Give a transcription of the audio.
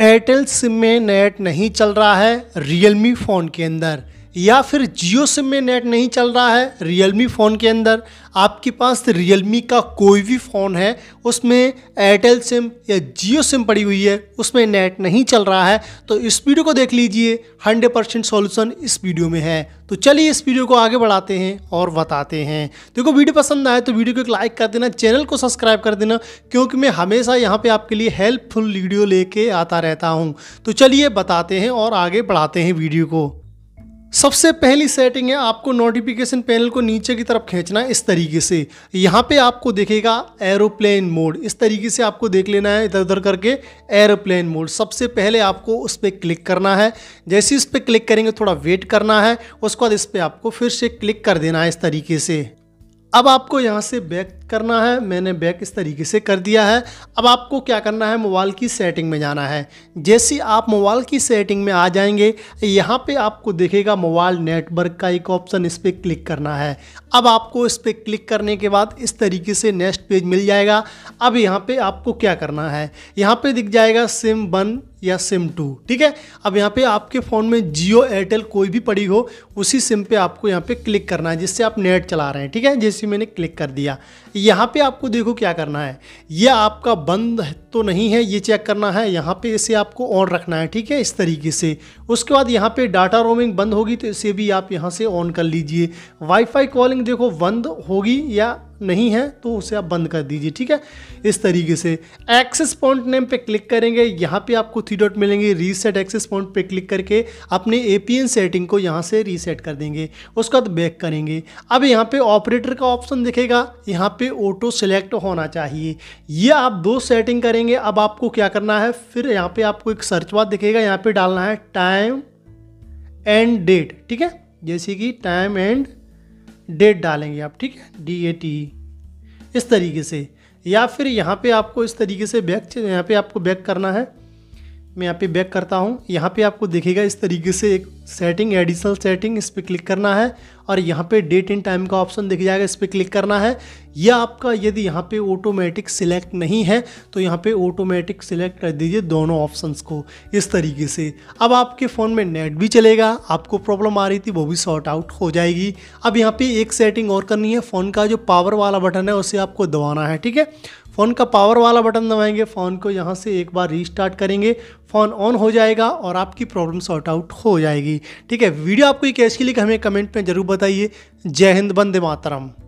Airtel SIM में net नहीं चल रहा है रियलमी फ़ोन के अंदर या फिर जियो सिम में नेट नहीं चल रहा है रियलमी फ़ोन के अंदर आपके पास रियलमी का कोई भी फ़ोन है उसमें एयरटेल सिम या जियो सिम पड़ी हुई है उसमें नेट नहीं चल रहा है तो इस वीडियो को देख लीजिए 100 परसेंट सोल्यूशन इस वीडियो में है तो चलिए इस वीडियो को आगे बढ़ाते हैं और बताते हैं देखो वीडियो पसंद आए तो वीडियो को एक लाइक कर देना चैनल को सब्सक्राइब कर देना क्योंकि मैं हमेशा यहाँ पर आपके लिए हेल्पफुल वीडियो ले आता रहता हूँ तो चलिए बताते हैं और आगे बढ़ाते हैं वीडियो को सबसे पहली सेटिंग है आपको नोटिफिकेशन पैनल को नीचे की तरफ खींचना है इस तरीके से यहाँ पे आपको देखेगा एरोप्लेन मोड इस तरीके से आपको देख लेना है इधर उधर करके एरोप्लेन मोड सबसे पहले आपको उस पर क्लिक करना है जैसे इस पर क्लिक करेंगे थोड़ा वेट करना है उसके बाद इस पर आपको फिर से क्लिक कर देना है इस तरीके से अब आपको यहाँ से बैक करना है मैंने बैक इस तरीके से कर दिया है अब आपको क्या करना है मोबाइल की सेटिंग में जाना है जैसे आप मोबाइल की सेटिंग में आ जाएंगे यहाँ पे आपको देखेगा मोबाइल नेटवर्क का एक ऑप्शन इस पर क्लिक करना है अब आपको इस पर क्लिक करने के बाद इस तरीके से नेक्स्ट पेज मिल जाएगा अब यहाँ पे आपको क्या करना है यहाँ पे दिख जाएगा सिम वन या सिम टू ठीक है अब यहाँ पे आपके फ़ोन में जियो एयरटेल कोई भी पड़ी हो उसी सिम पे आपको यहाँ पे क्लिक करना है जिससे आप नेट चला रहे हैं ठीक है जैसे मैंने क्लिक कर दिया यहाँ पे आपको देखो क्या करना है ये आपका बंद तो नहीं है ये चेक करना है यहाँ पे इसे आपको ऑन रखना है ठीक है इस तरीके से उसके बाद यहाँ पे डाटा रोमिंग बंद होगी तो इसे भी आप यहाँ से ऑन कर लीजिए वाईफाई कॉलिंग देखो बंद होगी या नहीं है तो उसे आप बंद कर दीजिए ठीक है इस तरीके से एक्सेस पॉइंट नेम पे क्लिक करेंगे यहाँ पे आपको थ्री डॉट मिलेंगे रीसेट एक्सेस पॉइंट पे क्लिक करके अपने एपीएन सेटिंग को यहाँ से रीसेट कर देंगे उसके बाद बैक करेंगे अब यहाँ पे ऑपरेटर का ऑप्शन दिखेगा यहाँ पे ऑटो सिलेक्ट होना चाहिए ये आप दो सेटिंग करेंगे अब आपको क्या करना है फिर यहाँ पर आपको एक सर्च बात दिखेगा यहाँ पर डालना है टाइम एंड डेट ठीक है जैसे कि टाइम एंड डेट डालेंगे आप ठीक है डी ए टी इस तरीके से या फिर यहाँ पे आपको इस तरीके से बैक यहाँ पे आपको बैक करना है मैं यहाँ पे बैक करता हूँ यहाँ पे आपको देखेगा इस तरीके से एक सेटिंग एडिशनल सेटिंग इस पर क्लिक करना है और यहाँ पे डेट एंड टाइम का ऑप्शन दिख जाएगा इस पर क्लिक करना है या आपका यदि यहाँ पे ऑटोमेटिक सिलेक्ट नहीं है तो यहाँ पे ऑटोमेटिक सिलेक्ट कर दीजिए दोनों ऑप्शंस को इस तरीके से अब आपके फ़ोन में नेट भी चलेगा आपको प्रॉब्लम आ रही थी वो भी सॉर्ट आउट हो जाएगी अब यहाँ पर एक सेटिंग और करनी है फ़ोन का जो पावर वाला बटन है उसे आपको दबाना है ठीक है फ़ोन का पावर वाला बटन दबाएंगे फ़ोन को यहाँ से एक बार रीस्टार्ट करेंगे फ़ोन ऑन हो जाएगा और आपकी प्रॉब्लम सॉर्ट आउट हो जाएगी ठीक है वीडियो आपको ऐसी लिख हमें कमेंट में ज़रूर बताइए जय हिंद बंदे मातरम